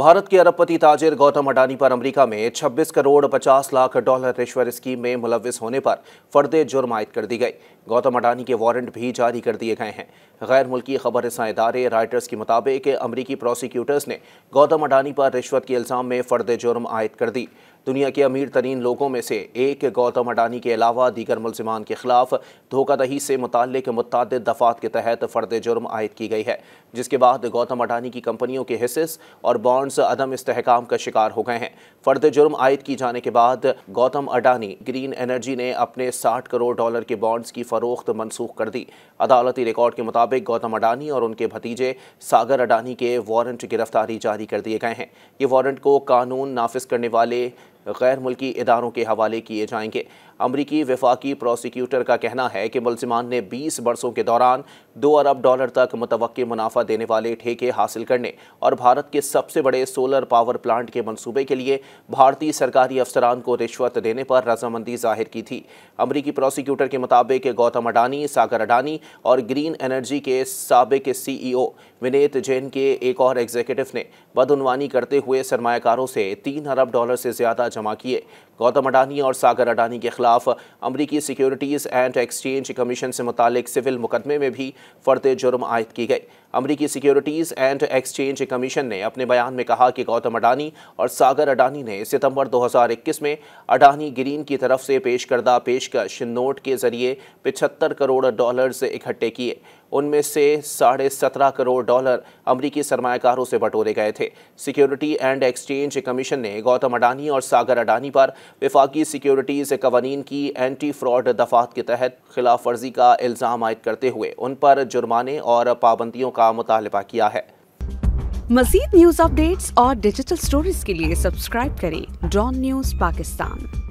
भारत के अरबपति ताजिर गौतम अडानी पर अमेरिका में 26 करोड़ 50 लाख डॉलर रिश्वत स्कीम में मुलविस होने पर फर्द जुर्म आयद कर दी गई गौतम अडानी के वारंट भी जारी कर दिए गए हैं गैर मुल्की खबर इदारे राइटर्स के मुताबिक अमरीकी प्रोसिक्यूटर्स ने गौतम अडानी पर रिश्वत के इल्ज़ाम में फर्द जुर्म आयद कर दी दुनिया के अमीर तरीन लोगों में से एक गौतम अडानी के अलावा दीगर मुलजमान के खिलाफ धोखाधही से मुतल मुतद दफात के तहत फ़र्द जुर्म आयद की गई है जिसके बाद गौतम अडानी की कंपनियों के हिस्से और बॉन्ड्स अदम इसकाम का शिकार हो गए हैं फ़र्द जुर्म आयद की जाने के बाद गौतम अडानी ग्रीन एनर्जी ने अपने साठ करोड़ डॉलर के बॉन्ड्स की फ़रोख्त मनसूख कर दी अदालती रिकॉर्ड के मुताबिक गौतम अडानी और उनके भतीजे सागर अडानी के वारंट गिरफ्तारी जारी कर दिए गए हैं ये वारंट को कानून नाफिज करने वाले गैर मुल्की इदारों के हवाले किए जाएंगे अमरीकी वफाकी प्रोसिक्यूटर का कहना है कि मुलजमान ने 20 बरसों के दौरान दो अरब डॉलर तक मुतव मुनाफा देने वाले ठेके हासिल करने और भारत के सबसे बड़े सोलर पावर प्लांट के मनसूबे के लिए भारतीय सरकारी अफसरान को रिश्वत देने पर रजामंदी जाहिर की थी अमरीकी प्रोसिक्यूटर के मुताबिक गौतम अडानी सागर अडानी और ग्रीन एनर्जी के सबक सी ई ओ विनीत जैन के एक और एग्जीक्यूटिव ने बदनवानी करते हुए सरमाकारों से तीन अरब डॉलर से ज़्यादा जमा किए गौतम अडानी और सागर अडानी के खिलाफ अमरीकी सिक्योरिटीज़ एंड एक्सचेंज कमीशन से मुतालिक सिविल मुकदमे में भी फर्द जुर्म आयद की गई अमरीकी सिक्योरिटीज़ एंड एक्सचेंज कमीशन ने अपने बयान में कहा कि गौतम अडानी और सागर अडानी ने सितंबर 2021 में अडानी ग्रीन की तरफ से पेश करदा पेशकश नोट के जरिए 75 करोड़ डॉलर से इकट्ठे किए उनमें से साढ़े सत्रह करोड़ डॉलर अमरीकी सरमाकारों से बटोरे गए थे सिक्योरिटी एंड एक्सचेंज कमीशन ने गौतम अडानी और सागर अडानी पर विफाकी सिक्योरिटीज़ कवानीन की एंटी फ्रॉड दफात के तहत खिलाफ वर्जी का इल्ज़ाम आयद करते हुए उन पर जुर्माने और पाबंदियों का मुतालबा किया है मजीद न्यूज अपडेट्स और डिजिटल स्टोरीज के लिए सब्सक्राइब करें डॉन न्यूज पाकिस्तान